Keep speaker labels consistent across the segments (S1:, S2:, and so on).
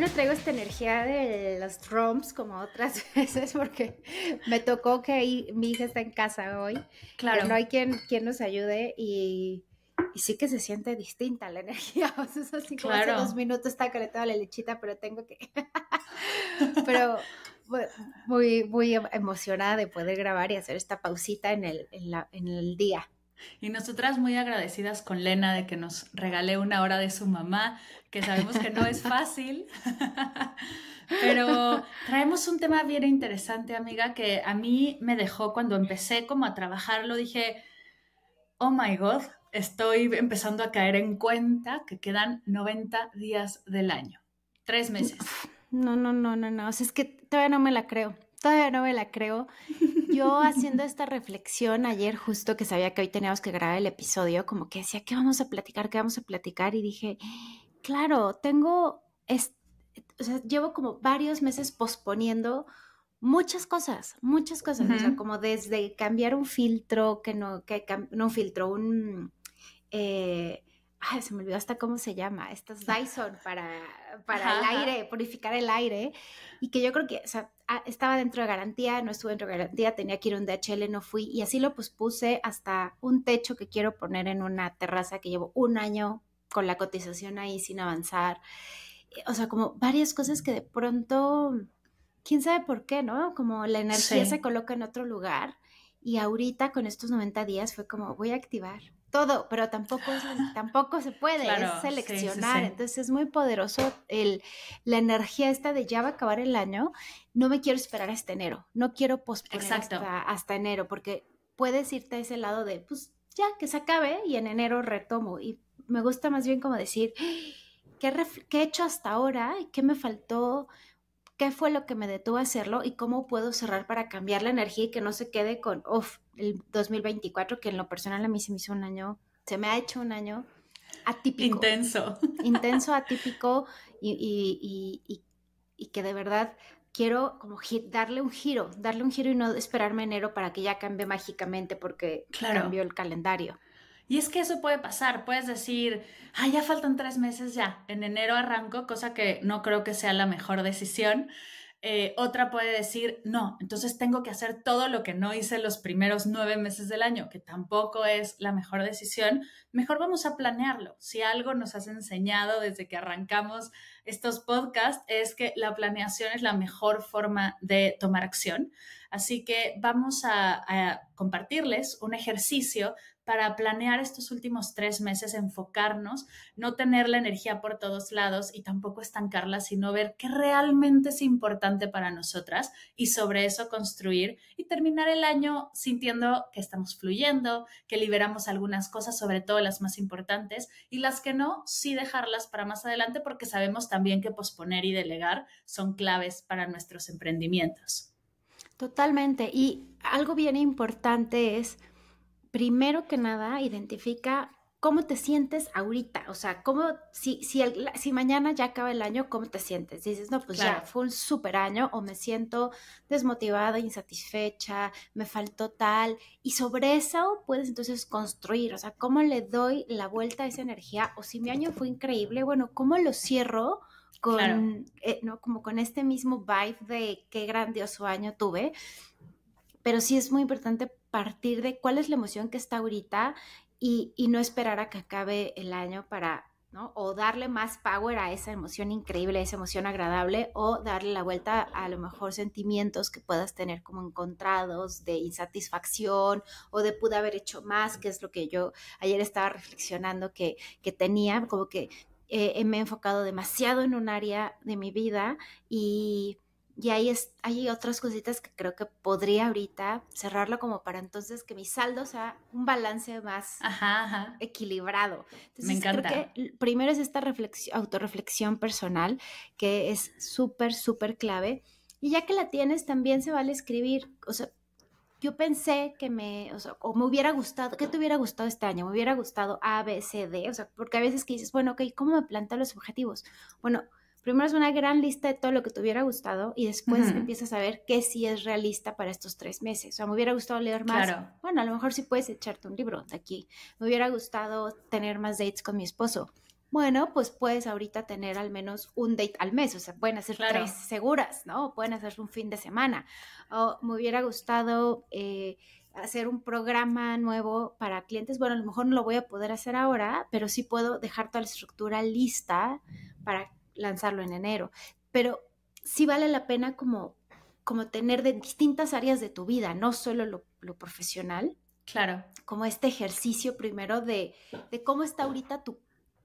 S1: no traigo esta energía de los drums como otras veces porque me tocó que mi hija está en casa hoy. Claro. no hay quien, quien nos ayude y, sí que se siente distinta la energía. así claro. como hace dos minutos está calentada la lechita, pero tengo que... pero muy, muy emocionada de poder grabar y hacer esta pausita en el, en la, en el
S2: día. Y nosotras muy agradecidas con Lena de que nos regalé una hora de su mamá, que sabemos que no es fácil.
S1: Pero
S2: traemos un tema bien interesante, amiga, que a mí me dejó cuando empecé como a trabajarlo, dije, oh my god, estoy empezando a caer en cuenta que quedan 90 días del año, tres meses.
S1: No, no, no, no, no, es que todavía no me la creo todavía no me la creo.
S2: Yo haciendo
S1: esta reflexión ayer, justo que sabía que hoy teníamos que grabar el episodio, como que decía, ¿qué vamos a platicar? ¿Qué vamos a platicar? Y dije, claro, tengo, o sea, llevo como varios meses posponiendo muchas cosas, muchas cosas, o sea, como desde cambiar un filtro, que no, que no un filtro, un... Eh, ay, se me olvidó hasta cómo se llama, es ah. Dyson para, para el aire, purificar el aire, y que yo creo que, o sea, estaba dentro de garantía, no estuve dentro de garantía, tenía que ir a un DHL, no fui y así lo puse hasta un techo que quiero poner en una terraza que llevo un año con la cotización ahí sin avanzar. Eh, o sea, como varias cosas que de pronto, quién sabe por qué, ¿no? Como la energía se coloca en otro lugar y ahorita con estos 90 días fue como voy a activar, todo, pero tampoco, ah. tampoco se puede, seleccionar. Entonces es muy poderoso el, la energía esta de ya va a acabar el año, no me quiero esperar hasta enero, no quiero posponer hasta, enero, porque puedes irte a ese lado de, pues ya, que se acabe y en enero retomo. Y me gusta más bien como decir, ¿qué, he hecho hasta ahora? ¿Qué me faltó? ¿Qué fue lo que me detuvo a hacerlo? ¿Y cómo puedo cerrar para cambiar la energía y que no se quede con, off el 2024, que en lo personal a mí se me hizo un año, se me ha hecho un año atípico. Intenso. Intenso, atípico y, que de verdad quiero como darle un giro, darle un giro y no esperarme
S2: enero para que ya cambie mágicamente porque cambió el calendario. Y es que eso puede pasar, puedes decir, ah, ya faltan tres meses ya, en enero arranco, cosa que no creo que sea la mejor decisión, eh, otra puede decir, no, entonces tengo que hacer todo lo que no hice los primeros nueve meses del año, que tampoco es la mejor decisión. Mejor vamos a planearlo. Si algo nos has enseñado desde que arrancamos estos podcasts es que la planeación es la mejor forma de tomar acción. Así que vamos a compartirles un ejercicio para planear estos últimos tres meses, enfocarnos, no tener la energía por todos lados y tampoco estancarla, sino ver qué realmente es importante para nosotras y sobre eso construir y terminar el año sintiendo que estamos fluyendo, que liberamos algunas cosas, sobre todo las más importantes, y las que no, sí dejarlas para más adelante porque sabemos también que posponer y delegar son claves para nuestros emprendimientos.
S1: Totalmente. Y algo bien importante es primero que nada, identifica cómo te sientes ahorita. O sea, cómo, si, si, mañana ya acaba el año, ¿cómo te sientes? Dices, no, pues ya fue un super año o me siento desmotivada, insatisfecha, me faltó tal. Y sobre eso puedes entonces construir, o sea, cómo le doy la vuelta a esa energía o si mi año fue increíble, bueno, ¿cómo lo cierro? con, eh, ¿no? Como con este mismo vibe de qué grandioso año tuve. Pero sí es muy importante partir de cuál es la emoción que está ahorita y, no esperar a que acabe el año para, ¿no? O darle más power a esa emoción increíble, a esa emoción agradable, o darle la vuelta a, lo mejor sentimientos que puedas tener como encontrados de insatisfacción o de pude haber hecho más, que es lo que yo ayer estaba reflexionando que, tenía, como que eh, me he enfocado demasiado en un área de mi vida y y ahí hay otras cositas que creo que podría ahorita cerrarlo como para entonces que mi saldo sea un balance más equilibrado. Me encanta. que primero es esta autorreflexión personal que es súper, súper clave. Y ya que la tienes, también se vale escribir. O sea, yo pensé que me, o, me hubiera gustado, que te hubiera gustado este año? Me hubiera gustado A, B, C, D, o sea, porque a veces que dices, bueno, ok, ¿cómo me planteo los objetivos? Bueno, Primero es una gran lista de todo lo que te hubiera gustado y después empiezas a ver qué sí es realista para estos tres meses. O sea, me hubiera gustado leer más. Bueno, a lo mejor sí puedes echarte un libro de aquí. Me hubiera gustado tener más dates con mi esposo. Bueno, pues puedes ahorita tener al menos un date al mes, o sea, pueden hacer tres seguras, ¿no? Pueden hacer un fin de semana. O me hubiera gustado eh, hacer un programa nuevo para clientes. Bueno, a lo mejor no lo voy a poder hacer ahora, pero sí puedo dejar toda la estructura lista para lanzarlo en enero, pero sí vale la pena como, como tener de distintas áreas de tu vida, no solo lo, profesional. Claro. Como este ejercicio primero de, de cómo está ahorita tu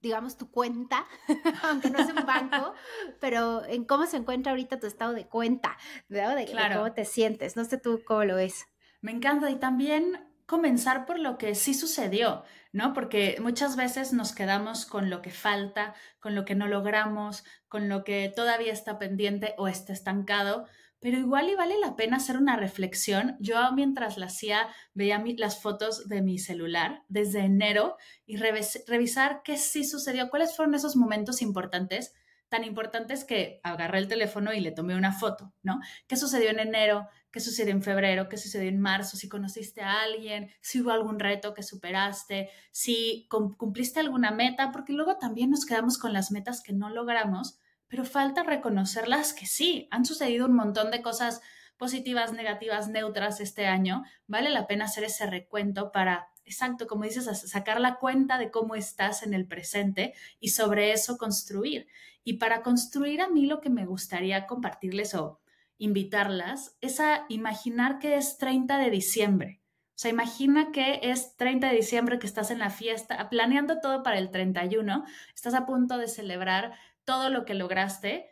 S1: digamos, tu cuenta, aunque no es un banco, pero en cómo se encuentra ahorita tu estado de cuenta, De, de, cómo te sientes. No sé tú cómo lo es.
S2: Me encanta y también comenzar por lo que sí sucedió, ¿no? Porque muchas veces nos quedamos con lo que falta, con lo que no logramos, con lo que todavía está pendiente o está estancado, pero igual y vale la pena hacer una reflexión. Yo mientras la hacía veía las fotos de mi celular desde enero y revisar qué sí sucedió, cuáles fueron esos momentos importantes tan es que agarré el teléfono y le tomé una foto, ¿no? ¿Qué sucedió en enero? ¿Qué sucedió en febrero? ¿Qué sucedió en marzo? Si conociste a alguien, si hubo algún reto que superaste, si cumpliste alguna meta, porque luego también nos quedamos con las metas que no logramos, pero falta reconocerlas que sí, han sucedido un montón de cosas positivas, negativas, neutras este año. Vale la pena hacer ese recuento para exacto, como dices, sacar la cuenta de cómo estás en el presente y sobre eso construir. Y para construir a mí lo que me gustaría compartirles o invitarlas es a imaginar que es 30 de diciembre. O sea, imagina que es 30 de diciembre que estás en la fiesta, planeando todo para el 31, estás a punto de celebrar todo lo que lograste.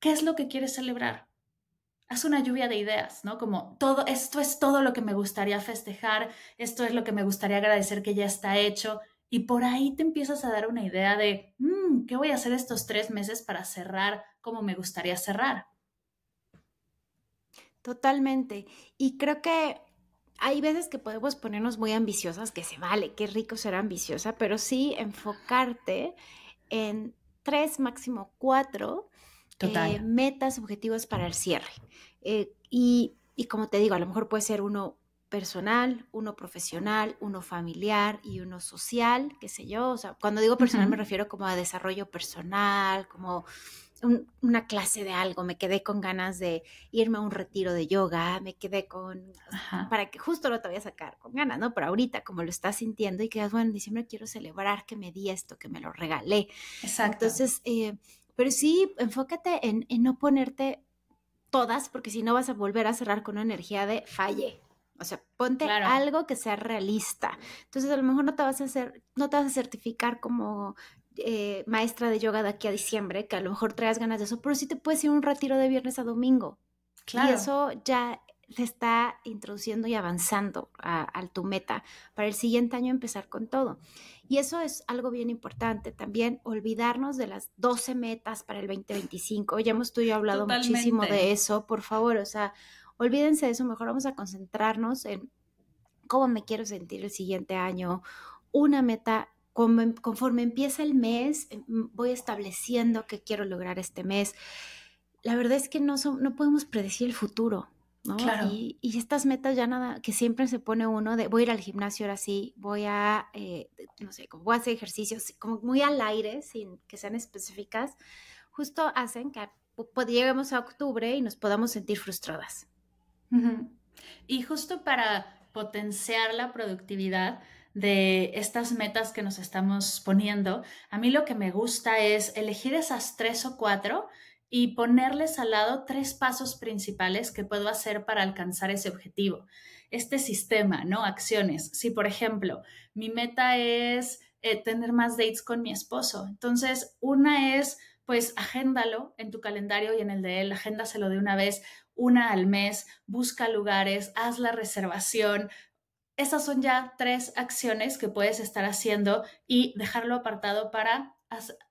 S2: ¿Qué es lo que quieres celebrar? haz una lluvia de ideas, ¿no? Como todo, esto es todo lo que me gustaría festejar, esto es lo que me gustaría agradecer que ya está hecho. Y por ahí te empiezas a dar una idea de, mm, ¿qué voy a hacer estos tres meses para cerrar como me gustaría cerrar?
S1: Totalmente. Y creo que hay veces que podemos ponernos muy ambiciosas, que se vale, qué rico ser ambiciosa, pero sí enfocarte en tres, máximo cuatro Total. Eh, metas, objetivos para el cierre. Eh, y, como te digo, a lo mejor puede ser uno personal, uno profesional, uno familiar y uno social, qué sé yo. O sea, cuando digo personal me refiero como a desarrollo personal, como una clase de algo. Me quedé con ganas de irme a un retiro de yoga, me quedé con... Para que justo lo te voy a sacar con ganas, ¿no? Pero ahorita, como lo estás sintiendo y que bueno, en diciembre quiero celebrar que me di esto, que me lo regalé. Exacto. Entonces, eh, pero sí, enfócate en, no ponerte todas, porque si no vas a volver a cerrar con una energía de falle. O sea, ponte algo que sea realista. Entonces, a lo mejor no te vas a hacer, no te vas a certificar como eh, maestra de yoga de aquí a diciembre, que a lo mejor traes ganas de eso, pero sí te puedes ir un retiro de viernes a domingo. Y eso ya te está introduciendo y avanzando a, a, tu meta para el siguiente año empezar con todo. Y eso es algo bien importante también, olvidarnos de las 12 metas para el 2025. Ya hemos tú hablado muchísimo de eso, por favor, o sea, olvídense de eso, mejor vamos a concentrarnos en cómo me quiero sentir el siguiente año, una meta conforme empieza el mes, em, voy estableciendo qué quiero lograr este mes. La verdad es que no, no podemos predecir el futuro, y, estas metas ya nada, que siempre se pone uno de voy a ir al gimnasio ahora sí, voy a, eh, no sé, voy a hacer ejercicios como muy al aire, sin que sean específicas, justo hacen que lleguemos a octubre y nos podamos
S2: sentir frustradas. Y justo para potenciar la productividad, de estas metas que nos estamos poniendo, a mí lo que me gusta es elegir esas tres o cuatro y ponerles al lado tres pasos principales que puedo hacer para alcanzar ese objetivo. Este sistema, ¿no? Acciones. Si, por ejemplo, mi meta es eh, tener más dates con mi esposo, entonces una es, pues, agéndalo en tu calendario y en el de él, agéndaselo de una vez, una al mes, busca lugares, haz la reservación, esas son ya tres acciones que puedes estar haciendo y dejarlo apartado para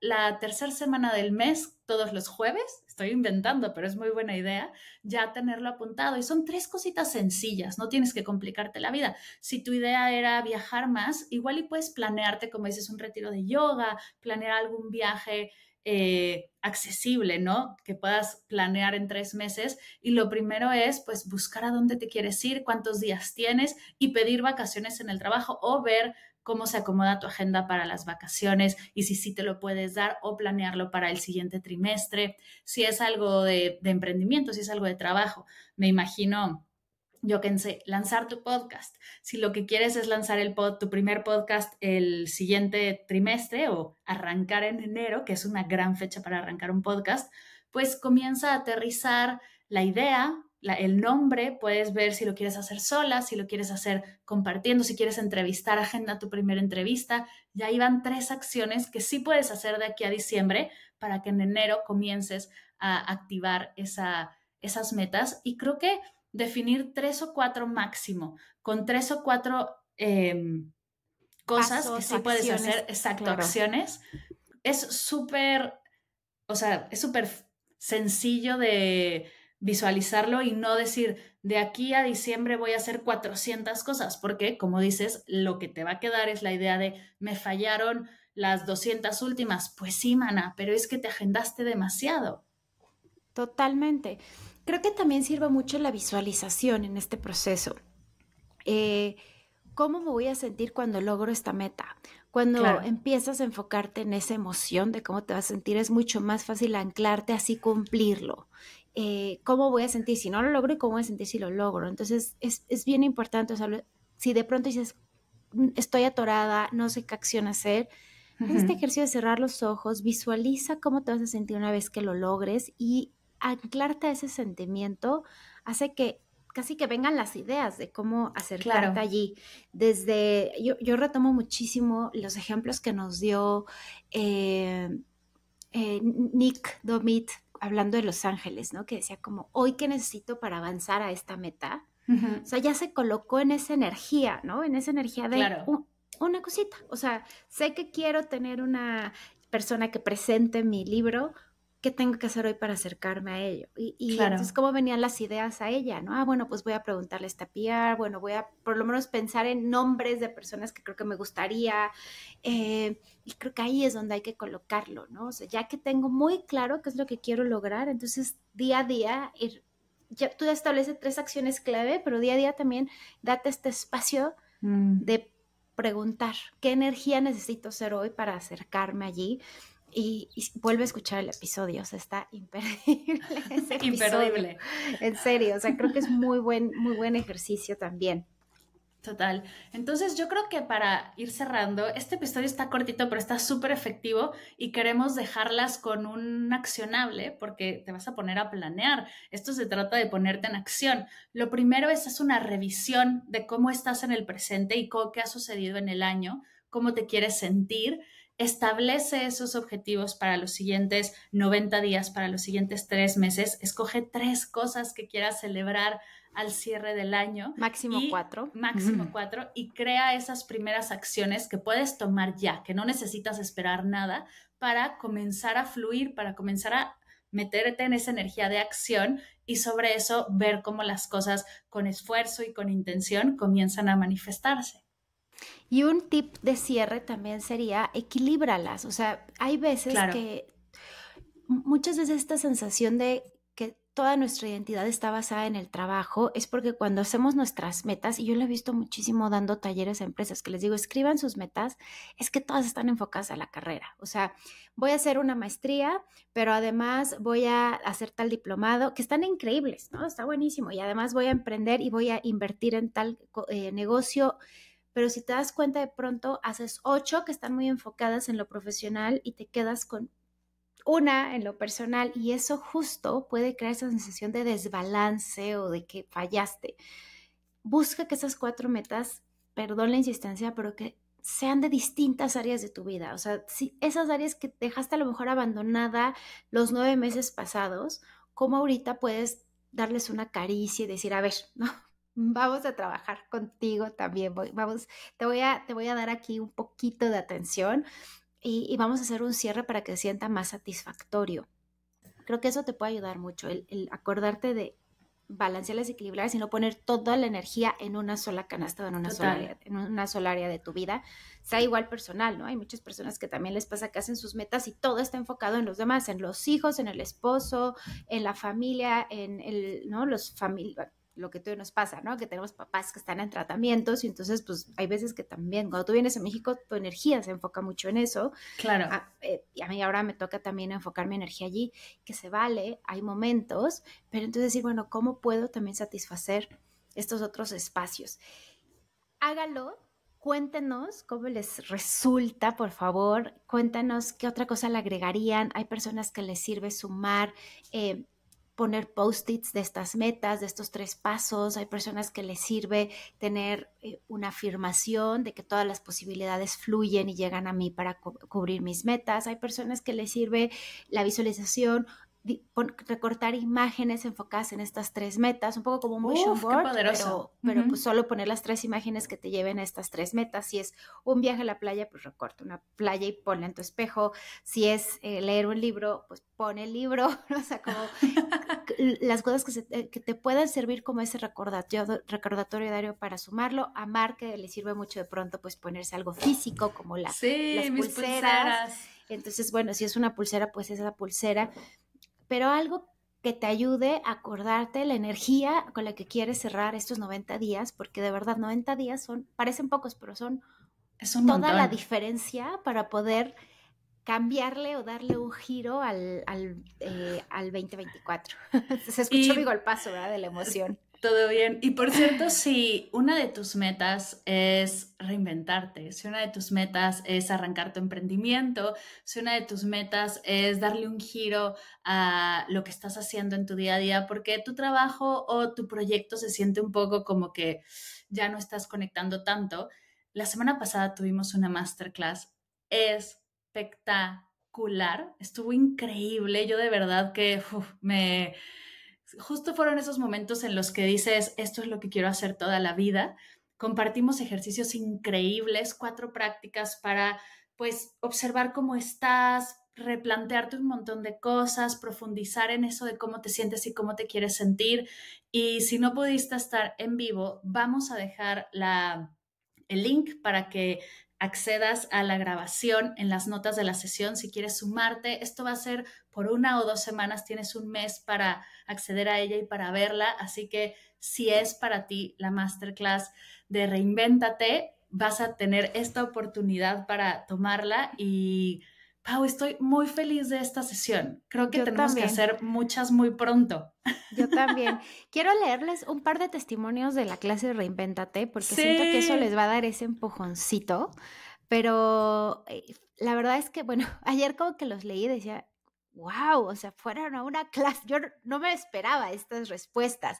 S2: la tercera semana del mes, todos los jueves, estoy inventando, pero es muy buena idea, ya tenerlo apuntado. Y son tres cositas sencillas, no tienes que complicarte la vida. Si tu idea era viajar más, igual y puedes planearte, como dices, un retiro de yoga, planear algún viaje eh, accesible, ¿no? Que puedas planear en tres meses. Y lo primero es, pues, buscar a dónde te quieres ir, cuántos días tienes y pedir vacaciones en el trabajo o ver cómo se acomoda tu agenda para las vacaciones y si sí te lo puedes dar o planearlo para el siguiente trimestre, si es algo de, emprendimiento, si es algo de trabajo. Me imagino yo que sé, lanzar tu podcast. Si lo que quieres es lanzar el tu primer podcast el siguiente trimestre o arrancar en enero, que es una gran fecha para arrancar un podcast, pues comienza a aterrizar la idea, el nombre, puedes ver si lo quieres hacer sola, si lo quieres hacer compartiendo, si quieres entrevistar, agenda tu primera entrevista. Ya iban tres acciones que sí puedes hacer de aquí a diciembre para que en enero comiences a activar esa, esas metas. Y creo que definir tres o cuatro máximo, con tres o cuatro em, cosas que sí puedes hacer, exacto, acciones, es súper, o sea, es súper sencillo de visualizarlo y no decir, de aquí a diciembre voy a hacer 400 cosas, porque como dices, lo que te va a quedar es la idea de, me fallaron las 200 últimas. Pues sí, mana, pero es que te agendaste demasiado. Totalmente. Creo que también sirve mucho la visualización en este proceso.
S1: Eh, ¿Cómo me voy a sentir cuando logro esta meta? Cuando empiezas a enfocarte en esa emoción de cómo te vas a sentir, es mucho más fácil anclarte así cumplirlo eh, cómo voy a sentir si no lo logro y cómo voy a sentir si lo logro. Entonces, es, bien importante, o si de pronto dices, mm, estoy atorada, no sé qué acción hacer, uh este ejercicio de cerrar los ojos, visualiza cómo te vas a sentir una vez que lo logres y anclarte a ese sentimiento hace que casi que vengan las ideas de cómo acercarte allí. Desde, yo, retomo muchísimo los ejemplos que nos dio eh, eh, Nick Domit hablando de Los Ángeles, ¿no? Que decía como, hoy ¿qué necesito para avanzar a esta meta. O sea, ya se colocó en esa energía, ¿no? En esa energía de una cosita. O sea, sé que quiero tener una persona que presente mi libro, ¿qué tengo que hacer hoy para acercarme a ello? Y, entonces, ¿cómo venían las ideas a ella? ¿no? Ah, bueno, pues voy a preguntarle esta PR, bueno, voy a por lo menos pensar en nombres de personas que creo que me gustaría, eh, y creo que ahí es donde hay que colocarlo, ¿no? O sea, ya que tengo muy claro qué es lo que quiero lograr, entonces día a día ir, ya, tú estableces tres acciones clave, pero día a día también date este espacio mm. de preguntar qué energía necesito hacer hoy para acercarme allí y, vuelve a escuchar el episodio, o sea, está imperdible. imperdible. En serio, o sea, creo que es muy buen, muy buen ejercicio
S2: también. Total. Entonces yo creo que para ir cerrando, este episodio está cortito, pero está súper efectivo y queremos dejarlas con un accionable porque te vas a poner a planear. Esto se trata de ponerte en acción. Lo primero es, hacer una revisión de cómo estás en el presente y qué ha sucedido en el año, cómo te quieres sentir establece esos objetivos para los siguientes 90 días, para los siguientes tres meses, escoge tres cosas que quieras celebrar al cierre del año. Máximo cuatro. Máximo cuatro y crea esas primeras acciones que puedes tomar ya, que no necesitas esperar nada para comenzar a fluir, para comenzar a meterte en esa energía de acción y sobre eso ver cómo las cosas con esfuerzo y con intención comienzan a manifestarse.
S1: Y un tip de cierre también sería equilíbralas. O sea, hay veces que
S2: muchas veces esta sensación
S1: de que toda nuestra identidad está basada en el trabajo es porque cuando hacemos nuestras metas, y yo lo he visto muchísimo dando talleres a empresas que les digo, escriban sus metas, es que todas están enfocadas a la carrera. O sea, voy a hacer una maestría, pero además voy a hacer tal diplomado, que están increíbles, ¿no? Está buenísimo. Y además voy a emprender y voy a invertir en tal eh, negocio pero si te das cuenta de pronto, haces ocho que están muy enfocadas en lo profesional y te quedas con una en lo personal y eso justo puede crear esa sensación de desbalance o de que fallaste. Busca que esas cuatro metas, perdón la insistencia, pero que sean de distintas áreas de tu vida. O sea, si esas áreas que dejaste a lo mejor abandonada los nueve meses pasados, ¿cómo ahorita puedes darles una caricia y decir, a ver, ¿no? vamos a trabajar contigo también. vamos, te voy, a, te voy a dar aquí un poquito de atención y, vamos a hacer un cierre para que sienta más satisfactorio. Creo que eso te puede ayudar mucho, el, acordarte de balancear balancearlas, equilibrar, no poner toda la energía en una sola canasta o en una, sola área, en una sola área de tu vida. Sea igual personal, ¿no? Hay muchas personas que también les pasa que hacen sus metas y todo está enfocado en los demás, en los hijos, en el esposo, en la familia, en el, ¿no? Los familiares lo que tú nos pasa, ¿no? Que tenemos papás que están en tratamientos y entonces, pues, hay veces que también, cuando tú vienes a México, tu energía se enfoca mucho en eso. Claro. Ah, eh, y a mí ahora me toca también enfocar mi energía allí, que se vale, hay momentos, pero entonces decir, bueno, ¿cómo puedo también satisfacer estos otros espacios? Hágalo, cuéntenos cómo les resulta, por favor, cuéntanos qué otra cosa le agregarían, hay personas que les sirve sumar. Eh, poner post-its de estas metas, de estos tres pasos. Hay personas que les sirve tener eh, una afirmación de que todas las posibilidades fluyen y llegan a mí para cubrir mis metas. Hay personas que les sirve la visualización recortar imágenes enfocadas en estas tres metas, un poco como un vision pero, pues solo poner las tres imágenes que te lleven a estas tres metas. Si es un viaje a la playa, pues recorta una playa y ponla en tu espejo. Si es eh, leer un libro, pues pone el libro, o sea, como las cosas eh, que, te puedan servir como ese recordatorio, diario para sumarlo. Amar, que le sirve mucho de pronto, pues ponerse algo físico, como la, las pulseras. Entonces, bueno, si es una pulsera, pues es la pulsera pero algo que te ayude a acordarte la energía con la que quieres cerrar estos 90 días, porque de verdad 90 días son, parecen pocos, pero son toda la diferencia para poder cambiarle o darle un giro al, al, 2024. Eh, Se escuchó mi golpazo, ¿verdad? De la emoción.
S2: Todo bien. Y por cierto, si una de tus metas es reinventarte, si una de tus metas es arrancar tu emprendimiento, si una de tus metas es darle un giro a lo que estás haciendo en tu día a día, porque tu trabajo o tu proyecto se siente un poco como que ya no estás conectando tanto, la semana pasada tuvimos una masterclass espectacular, estuvo increíble, yo de verdad que me justo fueron esos momentos en los que dices, esto es lo que quiero hacer toda la vida. Compartimos ejercicios increíbles, cuatro prácticas para pues observar cómo estás, replantearte un montón de cosas, profundizar en eso de cómo te sientes y cómo te quieres sentir. Y si no pudiste estar en vivo, vamos a dejar la, el link para que accedas a la grabación en las notas de la sesión si quieres sumarte. Esto va a ser por una o dos semanas, tienes un mes para acceder a ella y para verla, así que si es para ti la masterclass de Reinvéntate, vas a tener esta oportunidad para tomarla y Pau, estoy muy feliz de esta sesión. Creo que tenemos que hacer muchas muy pronto. Yo también. Quiero leerles un par de testimonios de la clase Reinventate,
S1: porque siento que eso les va a dar ese empujoncito. Pero eh, la verdad es que, bueno, ayer como que los leí decía, wow, o sea, fueron a una clase, yo no me esperaba estas respuestas,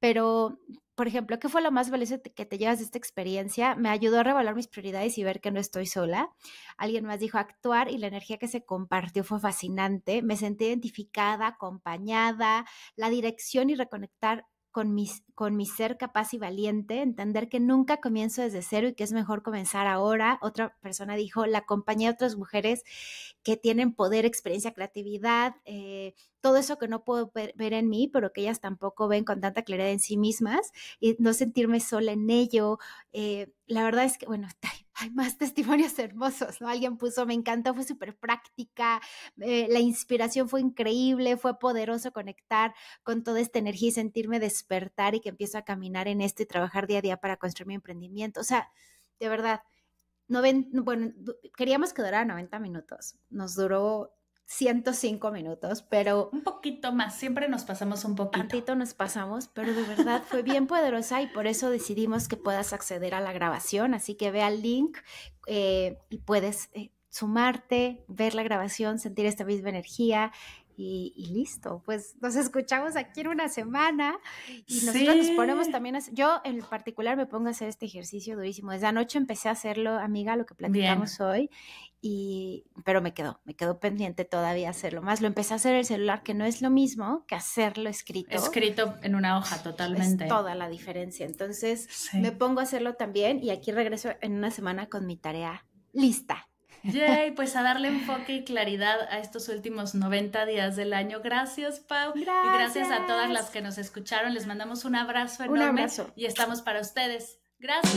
S1: pero por ejemplo, ¿qué fue lo más valioso que te llevas de esta experiencia? Me ayudó a revelar mis prioridades y ver que no estoy sola. Alguien más dijo actuar y la energía que se compartió fue fascinante. Me sentí identificada, acompañada, la dirección y reconectar con mi, con mi ser capaz y valiente, entender que nunca comienzo desde cero y que es mejor comenzar ahora. Otra persona dijo, la compañía de otras mujeres que tienen poder, experiencia, creatividad, eh, todo eso que no puedo ver, en mí, pero que ellas tampoco ven con tanta claridad en sí mismas y no sentirme sola en ello. Eh, la verdad es que, bueno, hay más testimonios hermosos, ¿no? Alguien puso, me encantó, fue súper práctica, eh, la inspiración fue increíble, fue poderoso conectar con toda esta energía y sentirme despertar y que empiezo a caminar en esto y trabajar día a día para construir mi emprendimiento. O sea, de verdad, bueno, queríamos que durara 90 minutos, nos duró 105 minutos, pero... Un
S2: poquito más, siempre nos pasamos un poquito. nos pasamos, pero de
S1: verdad fue bien poderosa y por eso decidimos que puedas acceder a la grabación, así que ve al link eh, y puedes eh, sumarte, ver la grabación, sentir esta misma energía y, listo, pues nos escuchamos aquí en una semana y nosotros nos ponemos también a, yo en particular me pongo a hacer este ejercicio durísimo. Desde anoche empecé a hacerlo, amiga, lo que platicamos hoy y pero me quedó, me quedó pendiente todavía hacerlo más. Lo empecé a hacer el celular que no es lo mismo que hacerlo escrito. Escrito en una hoja totalmente. Es toda la diferencia. Entonces, me pongo a hacerlo también y aquí regreso en una semana con mi tarea lista.
S2: Yay, pues a darle enfoque y claridad a estos últimos 90 días del año. Gracias, Pau. Y gracias a todas las que nos escucharon. Les mandamos un abrazo enorme. Y estamos para ustedes. Gracias.